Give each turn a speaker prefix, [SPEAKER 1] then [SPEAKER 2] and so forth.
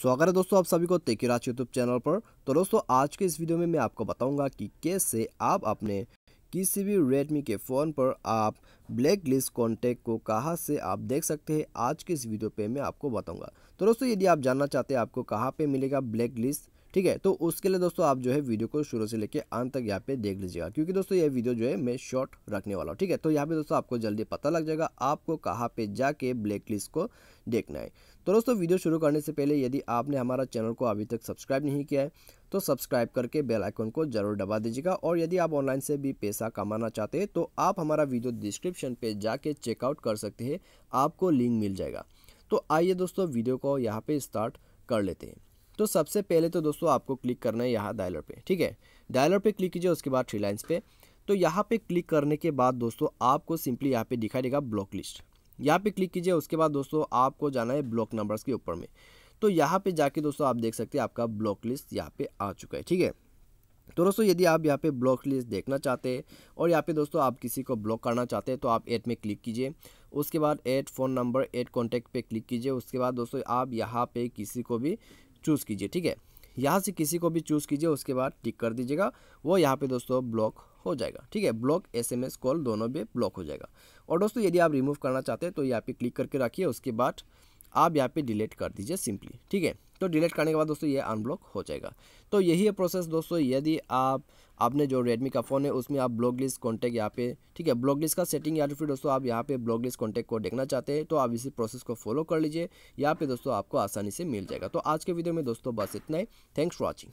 [SPEAKER 1] स्वागत है दोस्तों आप सभी को तेकी राज यूट्यूब चैनल पर तो दोस्तों आज के इस वीडियो में मैं आपको बताऊंगा कि कैसे आप अपने किसी भी रेडमी के फ़ोन पर आप ब्लैक लिस्ट कॉन्टैक्ट को कहाँ से आप देख सकते हैं आज के इस वीडियो पे मैं आपको बताऊंगा तो दोस्तों यदि आप जानना चाहते हैं आपको कहाँ पे मिलेगा ब्लैक लिस्ट ठीक है तो उसके लिए दोस्तों आप जो है वीडियो को शुरू से लेकर अंत तक यहाँ पे देख लीजिएगा क्योंकि दोस्तों ये वीडियो जो है मैं शॉर्ट रखने वाला हूँ ठीक है तो यहाँ पे दोस्तों आपको जल्दी पता लग जाएगा आपको कहाँ पे जाके ब्लैक लिस्ट को देखना है तो दोस्तों वीडियो शुरू करने से पहले यदि आपने हमारा चैनल को अभी तक सब्सक्राइब नहीं किया है तो सब्सक्राइब करके बेल आइकन को जरूर दबा दीजिएगा और यदि आप ऑनलाइन से भी पैसा कमाना चाहते हैं तो आप हमारा वीडियो डिस्क्रिप्शन पे जाके चेकआउट कर सकते हैं आपको लिंक मिल जाएगा तो आइए दोस्तों वीडियो को यहाँ पे स्टार्ट कर लेते हैं तो सबसे पहले तो दोस्तों आपको क्लिक करना है यहाँ डायलर पे ठीक है डायलर पे क्लिक कीजिए उसके बाद थ्री लाइन्स पे तो यहाँ पे क्लिक करने के बाद दोस्तों आपको सिंपली यहाँ पे दिखाई देगा ब्लॉक लिस्ट यहाँ पे क्लिक कीजिए उसके बाद दोस्तों आपको जाना है ब्लॉक नंबर्स के ऊपर में तो यहाँ पे जाके दोस्तों आप देख सकते हैं आपका ब्लॉक लिस्ट यहाँ पे आ चुका है ठीक है तो दोस्तों यदि आप यहाँ पे ब्लॉक लिस्ट देखना चाहते हैं और यहाँ पे दोस्तों आप किसी को ब्लॉक करना चाहते हैं तो आप ऐड में क्लिक कीजिए उसके बाद add phone number add contact पे क्लिक कीजिए उसके बाद दोस्तों आप यहाँ पे किसी को भी चूज़ कीजिए ठीक है यहाँ से किसी को भी चूज़ कीजिए उसके बाद टिक कर दीजिएगा वो यहाँ पे दोस्तों ब्लॉक हो जाएगा ठीक है ब्लॉक एसएमएस कॉल दोनों भी ब्लॉक हो जाएगा और दोस्तों यदि आप रिमूव करना चाहते हैं तो यहाँ पे क्लिक करके रखिए उसके बाद आप यहाँ पे डिलीट कर दीजिए सिंपली ठीक है तो डिलीट करने के बाद दोस्तों ये अनब्लॉक हो जाएगा तो यही है प्रोसेस दोस्तों यदि आप आपने जो रेडमी का फ़ोन है उसमें आप ब्लॉक लिस्ट कॉन्टैक्ट यहाँ पे ठीक है ब्लॉक लिस्ट का सेटिंग या फिर दोस्तों आप यहाँ पे ब्लॉक लिस्ट कॉन्टैक्ट को देखना चाहते हैं तो आप इसी प्रोसेस को फॉलो कर लीजिए यहाँ पे दोस्तों आपको आसानी से मिल जाएगा तो आज के वीडियो में दोस्तों बस इतना ही थैंक्स फॉर वॉचिंग